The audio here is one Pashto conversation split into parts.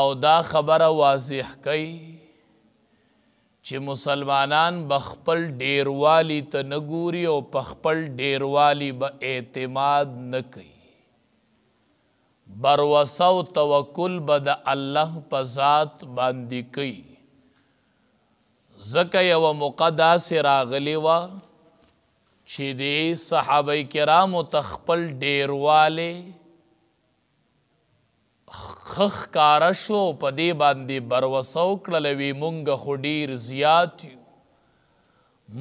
او دا خبره واضح کوي چې مسلمانان بخپل ډیروالی ته نګوري او پخپل ډیروالی به اعتماد نه کوي بروسه او توکل به د الله په ذات باندې کوي زکه یو مقدا سره راغلی و چې دی صحابه کرامو تخپل ډیرواله خخکاره شو په دې باندې بروسه وکړله وي مونږ خو ډیر زیات یو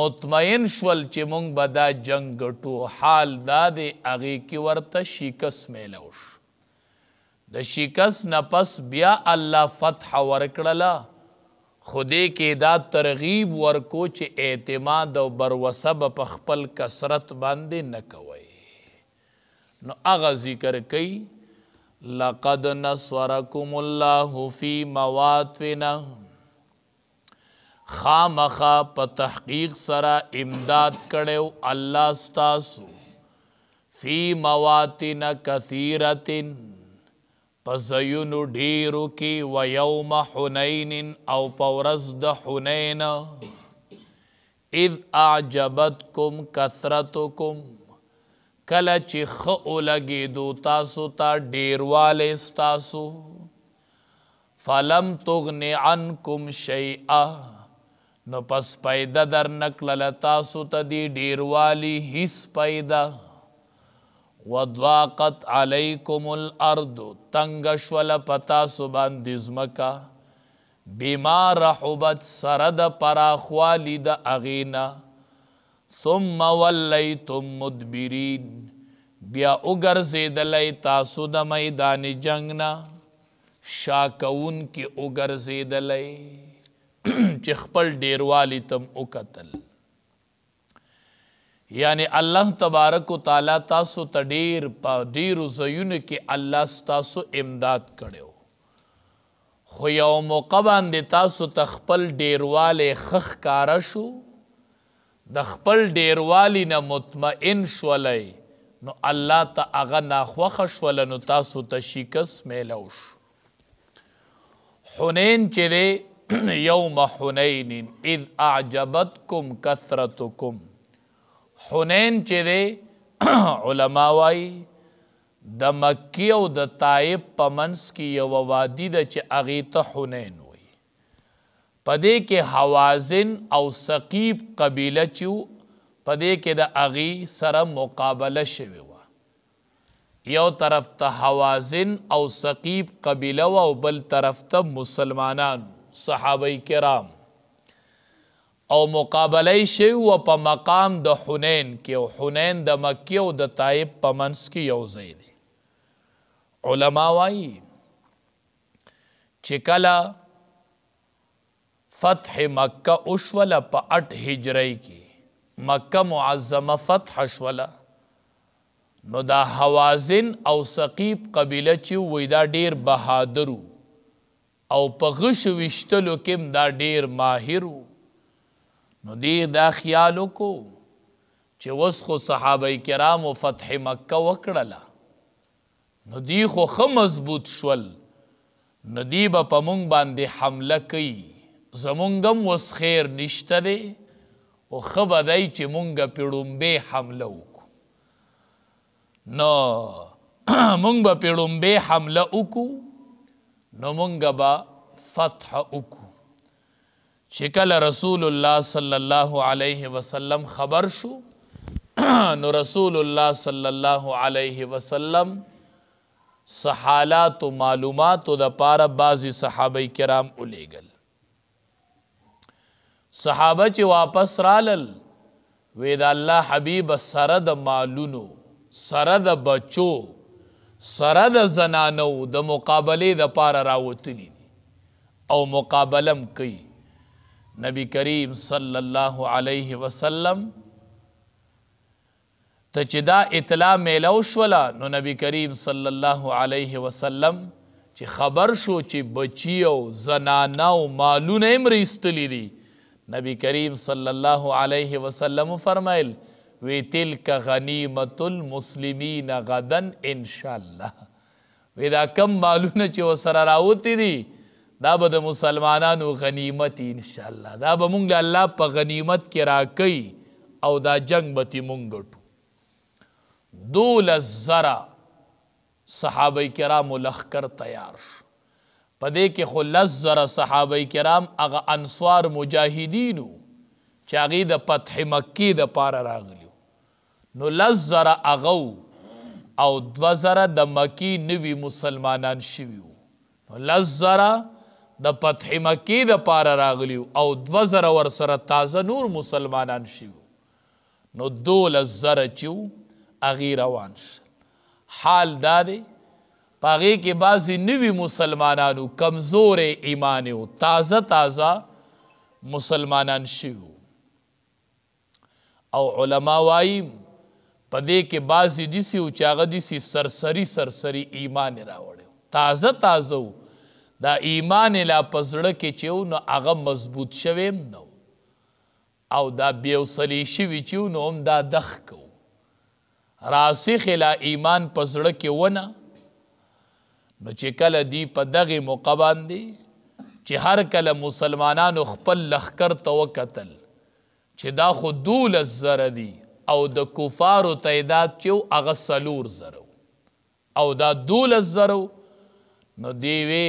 مطمئن شول چې مونږ به دا جنگ ګټو حال دا دی هغې کې ورته شکست میلو شو د شکست نه پس بیا الله فتح ورکړله خو دې کې دا ترغیب ورکو چې اعتماد او بروسه به په خپل کثرت باندې نه کوئ نو هغه ذکر کوي لقد نصرکم الله فی مواطنه خامخا په تحقیق سره امداد کړو الله ستاسو فی مواطن کثیرتن پزینو ډیرو کې و یوم حنین او پورز د حنین اذ اعجبتکم کثرتکم کله چې خ اولګېدو تاسو ته تا ډیرواله تاسو فلم تغن عنکم شیئا نو پس پیدا در نکلل تاسو ته تا دی ډیروالی هیڅ پیدا وضاقت علیکم الارض تنگ شول پتا سو باندې زمکا بیمار رحبت سرد پراخوالی د اغینا ثم ولیتم مدبرین بیا وګرځیدلې تاسو د میدان جنگ نه شاکون کې وګرځیدلې چې خپل ډیروالی تم وکتل یعنی الله تبارک وتعالى تاسو ته ډیر په ډیرو زیونو کې الله تاسو امداد کړو خو یو موقع باندې تاسو تخپل ډیرواله خخ کارا شو د خپل ډیروالی نه مطمئن شولای نو الله ته هغه ناخوخه شول نو تاسو ته شکست میلو شو حنین چې دی یوم حنین اذ اعجبتکم کثرتکم حنین چې دی علما وای د مکی او د طائف په منس کې یو وادي د چې اغه ته حنین پدې کې حوازن او ثقيب قبيله چې پدې کې د اغي سره مقابله شوی و یو طرف ته حوازن او ثقيب قبيله او بل طرف ته مسلمانان صحابه کرام او مقابله شوی و په مقام د حنین کې او حنین د مکی او د طائف په منس کې یو ځای دی علما وايي چې کله فتح مکه اوشوله په 8 هجری کې مکه معظمه فتح شوله نو دا حوازن او ثقيب قبيله چې وای دا ډیر بهادر او په غش وشتلو کې دا ډیر ماهر نو دې دا خیال کو چې وس خو صحابه کرام او فتح مکه وکړله نو دی خو خ مضبوط شول ندی به پمونږ باندې حمله کوي زمونږم اوس خیر نشته دی او ښه به دی چې مونږ پې ړومبې حمله وکړو نو مونږ به پې ړومبې حمله وکړو نو مونږ به فتح وکړو چې کله رسول الله صلی الله علیه وسلم خبر شو نو رسول الله صلی الله علیه وسلم سحالات و معلومات د پاره بعضی صحابه کرام الیګل صحابه چې واپس رالل وې د الله حبيب سره د مالونو سره د بچو سره د زنانو د مقابله د پار راوتلی دي او مقابلم کوي نبی کریم صلی الله علیه وسلم ته چې دا اطلاع میلو شولا نو نبی کریم صلی الله علیه وسلم چې خبر شو چې بچی او زنانه او مالونه هم ریستلی دي نبی کریم صلی اللہ علیہ وسلم فرمائل وی تلک غنیمت المسلمین غدن انشاءاللہ وی دا کم مالونه چې وسره راوتی دي دا به د مسلمانانو غنیمت انشاءاللہ دا به مونږ الله په غنیمت کې راکوي او دا جنگ به تې مونږ ګټو دولس زره صحابه کرامو لښکر تیار شو په دې کې خو لس زره صحابه کرام هغه انصار مجاهدینو چې هغې د فتح مکې دپاره راغلي نو لس زره هغه او دوه زره د مکې نوي مسلمانان شوي نو لس زره د فتح مکې دپاره راغلي او دوه زره ورسره تازه نور مسلمانان شوي نو دولس زره چې هغې روان شل حال دا دی پاغه کې بعضی نوی مسلمانانو کمزور ایمان او تازه تازه مسلمانان شیو او علما وایي پدې کې بعضی دي سي او چاغه دي سي سرسری سرسری ایمان راوړ تازه تازه دا ایمان لا پزړه کې چېو نو هغه مضبوط شویم نو او دا بیوسلی شوی چېو نو هم دا دخ کو راسخ لا ایمان پزړه کې ونه نو چې کله دی په دغه موقع باندې چې هر کله مسلمانانو خپل لخر ته وکتل چې دا خو دول زره دی او د کفارو تعداد چې هغه سلور زره او دا دول زره نو دی وی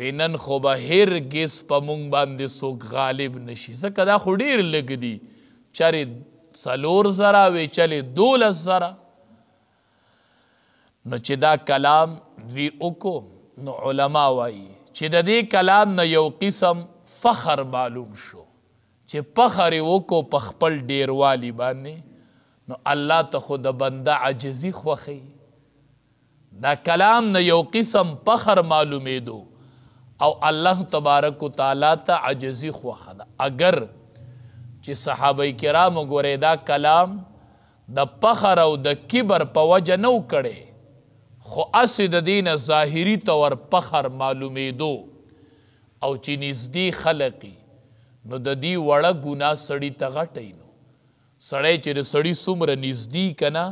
وینن خو به هرگز په مونږ باندې څوک غالب نشي ځکه دا خو ډیر لږ دي چرې څلور زره وی چلې دولس زره نو چې دا کلام دوی وکو نو علما وایي چې د دې کلام نه یو قسم فخر معلوم شو چې فخر وکو په خپل ډیروالی باندې نو الله ته خو د بنده عجزي خوخي دا کلام نه یو قسم فخر معلومېدو او الله تبارک تعالی ته عجزي خوخه ده اگر چې صحابه کرام وګورې دا کلام د فخر او د کبر په وجه نو کړي خو اس د دین ظاهری تور پخر معلومېدو او چې نږدې خلقي نو د دې وړه ګناه سړی ته غټی نو سړی چې د سړی څومره نږدې کنه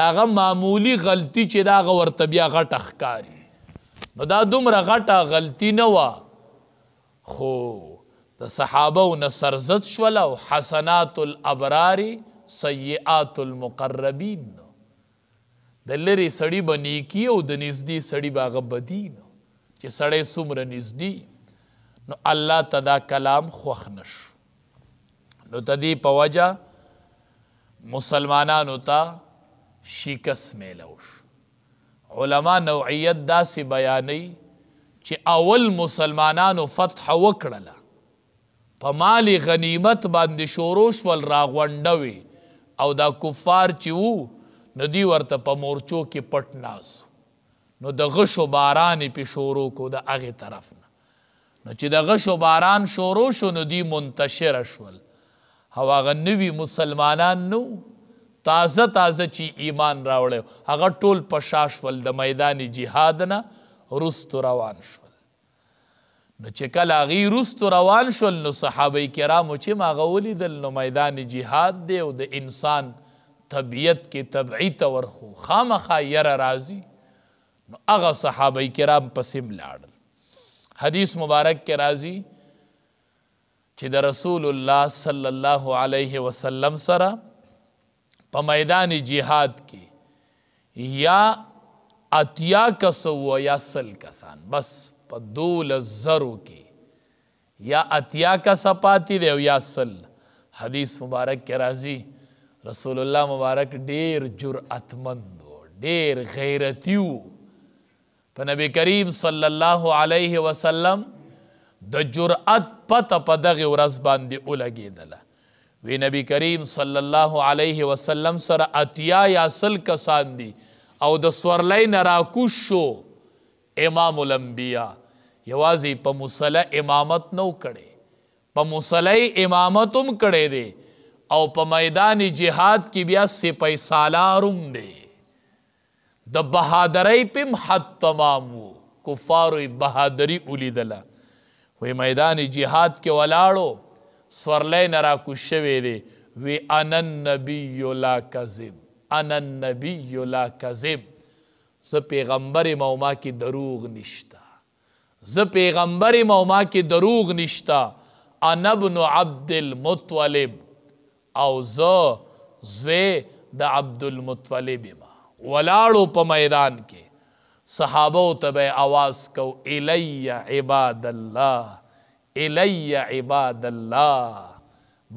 دا هغه معمولی غلطي چې دا هغه ورته بیا غټه ښکاري نو دا دومره غټه غلطي نه وه خو د صحابه نه سرزت شول او حسنات الابرار سیئات المقربین نو د لرې سړی به نیکي او د نږدې سړی به هغه بدي نه چې سړی څومره نږدې نو الله ته دا کلام خوښ نه شو نو د دې په وجه مسلمانانو ته شکست میلو شو علما نوعیت داسې بیانوي چې اول مسلمانانو فتح وکړله په مال غنیمت باندې شوروش ول راغونډوي او دا کفار چې وو ندی ورته په مورچو کې پټ ناس نو د غشو باران په شورو کو د اغه طرف نه نو چې د غشو باران شورو شو نو دی منتشر شول هوا غنوی مسلمانان نو تازه تازه چې ایمان راوړل هغه ټول په شاش ول د میدان جهاد نه رست روان شو نو چې کله هغې وروستو روان شول نو صحابه کرامو چې ما هغه ولیدل نو میدان جهاد دی او د انسان طبیعت کې طبعی تور خو خامخا یره راضی نو هغه صحابه کرام پسې ملاړل حدیث مبارک کې راضی چې د رسول الله صلی الله علیه وسلم سره په میدان جهاد کې یا اتیا کسو یا سل کسان بس په دول زرو کې یا اتیا کس پاتی دی یا سل حدیث مبارک کې راضی رسول الله مبارک ډیر جرأتمند و ډیر غیرتی و په نبی کریم صلی الله علیه وسلم د جرأت پته په دغه ورځ باندې ولګېدله وی نبی کریم صلی الله علیه وسلم سره اتیا یا سل کسان دي او د سورلی نه راکوش شو امام الانبیا یوازې په مصله امامت نو کړي په مصلی امامت هم کړی دی او په میدان جهاد کې بیا سپی سالارم دی د بهادرۍ پم حد تمام وو کفارو بهادری ولیدله وې میدان جهاد کې ولاړو سورلې نه را کوشوي دی وی انا النبی لا کذب انا النبی لا کذب ز پیغمبر موما کې دروغ نشتا ز پیغمبر موما کې دروغ نشتا انا ابن عبد المطلب او زه زوی د عبد المطلب ما ولاړو په میدان کې صحابه ته به आवाज کو الی عباد الله الی عباد الله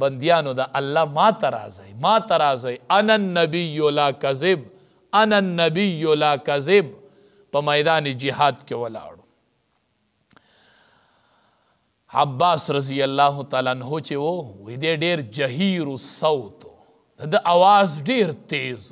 بندیانو د الله ما ترازی ما ترازی انا النبی لا کذب انا النبی لا کذب په میدان جهاد کې ولاړ عباس رضی الله تعالی عنہ چې وو وې ډېر جهیر الصوت د اواز ډېر تیز